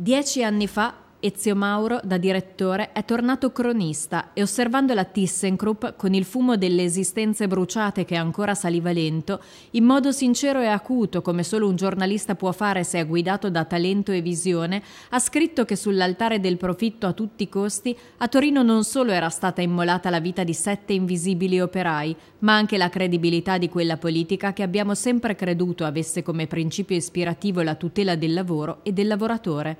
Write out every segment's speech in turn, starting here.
Dieci anni fa Ezio Mauro, da direttore, è tornato cronista e osservando la ThyssenKrupp con il fumo delle esistenze bruciate che ancora saliva lento, in modo sincero e acuto come solo un giornalista può fare se è guidato da talento e visione, ha scritto che sull'altare del profitto a tutti i costi a Torino non solo era stata immolata la vita di sette invisibili operai, ma anche la credibilità di quella politica che abbiamo sempre creduto avesse come principio ispirativo la tutela del lavoro e del lavoratore.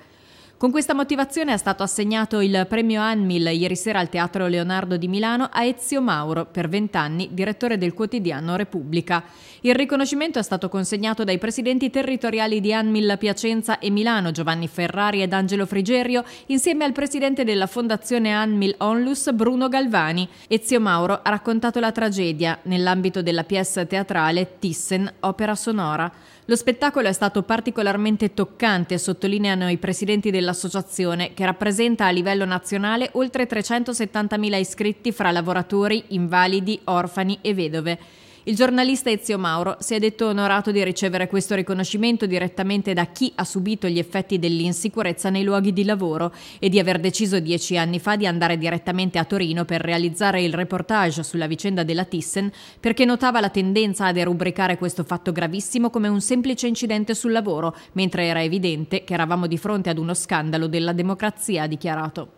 Con questa motivazione è stato assegnato il premio Anmil ieri sera al Teatro Leonardo di Milano a Ezio Mauro, per vent'anni direttore del quotidiano Repubblica. Il riconoscimento è stato consegnato dai presidenti territoriali di Anmil Piacenza e Milano, Giovanni Ferrari ed Angelo Frigerio, insieme al presidente della fondazione Anmil Onlus, Bruno Galvani. Ezio Mauro ha raccontato la tragedia nell'ambito della pièce teatrale Thyssen, opera sonora. Lo spettacolo è stato particolarmente toccante, sottolineano i presidenti della dell'associazione che rappresenta a livello nazionale oltre 370.000 iscritti fra lavoratori, invalidi, orfani e vedove. Il giornalista Ezio Mauro si è detto onorato di ricevere questo riconoscimento direttamente da chi ha subito gli effetti dell'insicurezza nei luoghi di lavoro e di aver deciso dieci anni fa di andare direttamente a Torino per realizzare il reportage sulla vicenda della Thyssen perché notava la tendenza a derubricare questo fatto gravissimo come un semplice incidente sul lavoro, mentre era evidente che eravamo di fronte ad uno scandalo della democrazia, ha dichiarato.